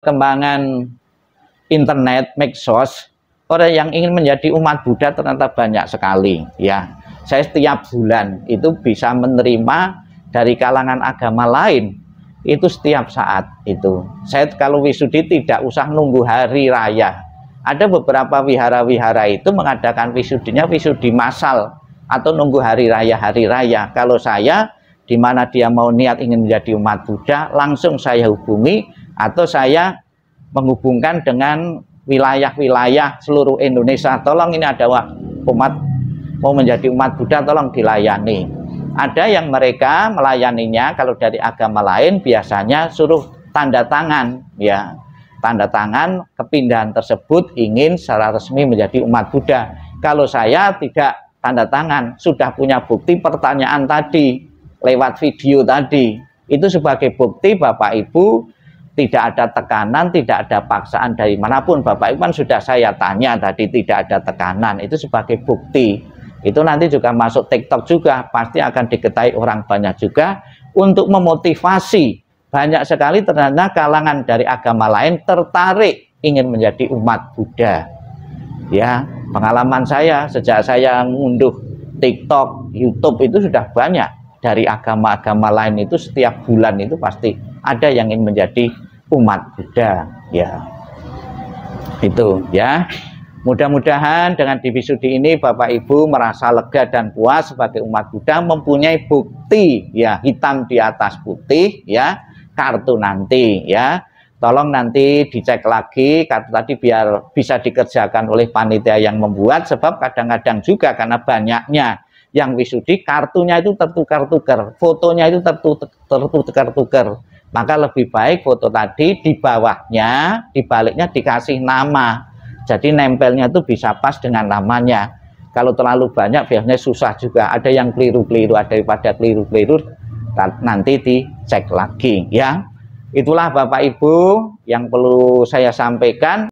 perkembangan internet, medsos, orang yang ingin menjadi umat Buddha ternyata banyak sekali. Ya, saya setiap bulan itu bisa menerima dari kalangan agama lain itu setiap saat itu. Saya kalau wisudi tidak usah nunggu hari raya. Ada beberapa wihara-wihara itu mengadakan wisudinya wisudi masal atau nunggu hari raya hari raya. Kalau saya di mana dia mau niat ingin menjadi umat Buddha, langsung saya hubungi atau saya menghubungkan dengan wilayah-wilayah seluruh Indonesia tolong ini ada umat mau menjadi umat Buddha tolong dilayani ada yang mereka melayaninya kalau dari agama lain biasanya suruh tanda tangan ya tanda tangan kepindahan tersebut ingin secara resmi menjadi umat Buddha kalau saya tidak tanda tangan sudah punya bukti pertanyaan tadi lewat video tadi itu sebagai bukti Bapak Ibu tidak ada tekanan, tidak ada paksaan dari manapun. Bapak Ibu kan sudah saya tanya tadi tidak ada tekanan, itu sebagai bukti. Itu nanti juga masuk TikTok juga, pasti akan diketahui orang banyak juga untuk memotivasi banyak sekali ternyata kalangan dari agama lain tertarik ingin menjadi umat Buddha. Ya, pengalaman saya sejak saya ngunduh TikTok, YouTube itu sudah banyak dari agama-agama lain itu setiap bulan itu pasti ada yang ingin menjadi umat Buddha ya itu ya mudah-mudahan dengan divisudi ini Bapak Ibu merasa lega dan puas sebagai umat Buddha mempunyai bukti ya hitam di atas putih ya kartu nanti ya tolong nanti dicek lagi kartu tadi biar bisa dikerjakan oleh panitia yang membuat sebab kadang-kadang juga karena banyaknya yang wisudi kartunya itu tertukar-tukar fotonya itu tertukar-tukar maka lebih baik foto tadi di bawahnya dibaliknya dikasih nama jadi nempelnya itu bisa pas dengan namanya kalau terlalu banyak biasanya susah juga ada yang keliru-keliru ada yang daripada keliru-keliru nanti dicek lagi ya itulah Bapak Ibu yang perlu saya sampaikan